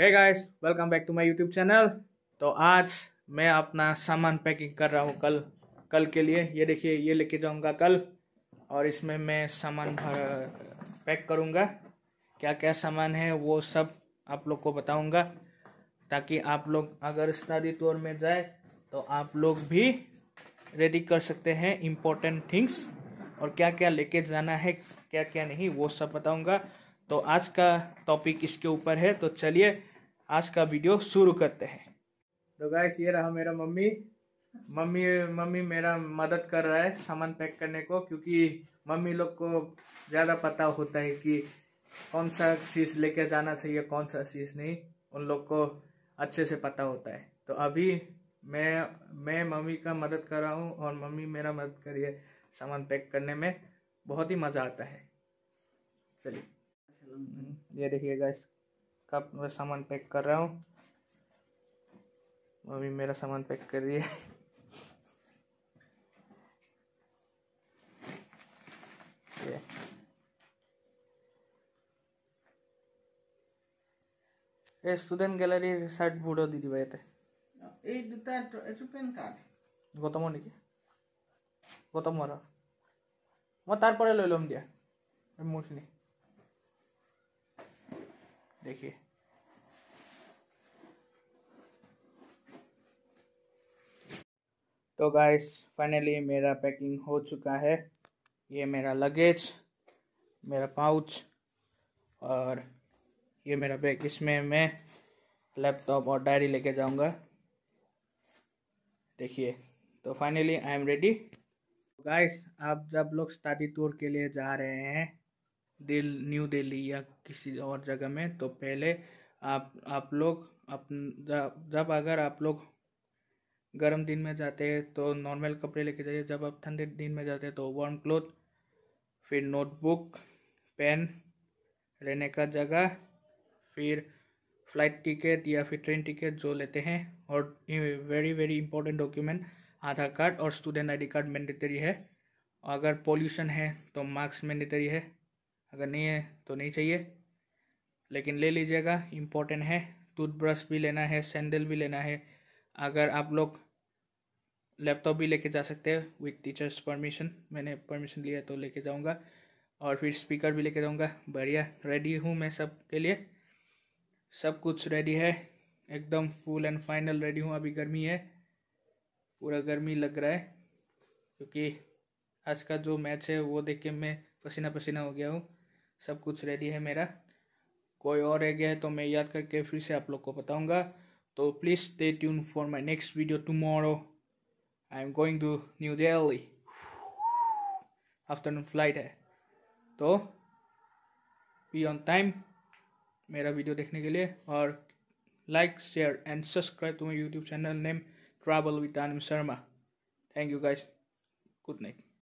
है guys welcome back to my YouTube channel तो आज मैं अपना सामान पैकिंग कर रहा हूँ कल कल के लिए ये देखिए ये लेके जाऊँगा कल और इसमें मैं सामान भर पैक करूँगा क्या क्या सामान है वो सब आप लोग को बताऊँगा ताकि आप लोग अगर स्टडी टूर में जाए तो आप लोग भी रेडी कर सकते हैं इम्पोर्टेंट थिंग्स और क्या क्या लेके जाना है क्या क्या नहीं वो सब बताऊँगा तो आज का टॉपिक इसके ऊपर है तो चलिए आज का वीडियो शुरू करते हैं तो गाइस ये रहा मेरा मम्मी मम्मी मम्मी मेरा मदद कर रहा है सामान पैक करने को क्योंकि मम्मी लोग को ज़्यादा पता होता है कि कौन सा चीज़ लेके जाना चाहिए कौन सा चीज़ नहीं उन लोग को अच्छे से पता होता है तो अभी मैं मैं मम्मी का मदद कर रहा हूँ और मम्मी मेरा मदद करिए सामान पैक करने में बहुत ही मज़ा आता है चलिए हम्म, ये देखिए गैस कब मैं सामान पैक कर रहा हूँ मम्मी मेरा सामान पैक कर रही है ये स्टूडेंट गैलरी शर्ट बुढ़ो दीदी भाई थे ये दूसरा तो कार्ड गौतम हो नहीं गौतम हो रहा मैं तार पर ले दिया मैं नहीं देखिए तो गाइस फाइनली मेरा पैकिंग हो चुका है ये मेरा लगेज मेरा पाउच और ये मेरा बैग इसमें मैं लैपटॉप और डायरी लेके जाऊंगा देखिए तो finally I am ready guys आप जब लोग स्टडी टूर के लिए जा रहे हैं दिल न्यू दिल्ली या किसी और जगह में तो पहले आप आप लोग अपन जब अगर आप लोग गर्म दिन में जाते हैं तो नॉर्मल कपड़े लेके जाइए जब आप ठंडे दिन में जाते हैं तो वार्म क्लोथ फिर नोटबुक पेन रहने का जगह फिर फ्लाइट टिकट या फिर ट्रेन टिकट जो लेते हैं और very very important document Aadhaar card और स्टूडेंट आईडी कार्ड मैंडेटरी है अगर पोल्यूशन है तो मास्क मैंडेटरी है अगर नहीं है तो नहीं चाहिए लेकिन ले लीजिएगा इम्पोर्टेंट है टूथब्रश भी लेना है सैंडल भी लेना है अगर आप लोग लैपटॉप भी लेके जा सकते हैं विथ टीचर्स परमिशन मैंने परमिशन लिया तो लेके जाऊँगा और फिर स्पीकर भी लेके जाऊँगा बढ़िया रेडी हूँ मैं सब के लिए सब कुछ रेडी है एकदम फुल एंड फाइनल रेडी हूँ अभी गर्मी है पूरा गर्मी लग रहा है क्योंकि आज का जो मैच है वो देख के मैं पसीना पसीना हो गया हूँ सब कुछ रेडी है मेरा कोई और रह गया है तो मैं याद करके फिर से आप लोग को बताऊंगा तो please stay tune for my next video tomorrow I am going to New Delhi afternoon flight है तो बी ऑन टाइम मेरा वीडियो देखने के लिए और like share and subscribe to my YouTube channel name travel with Anand Sharma thank you guys good night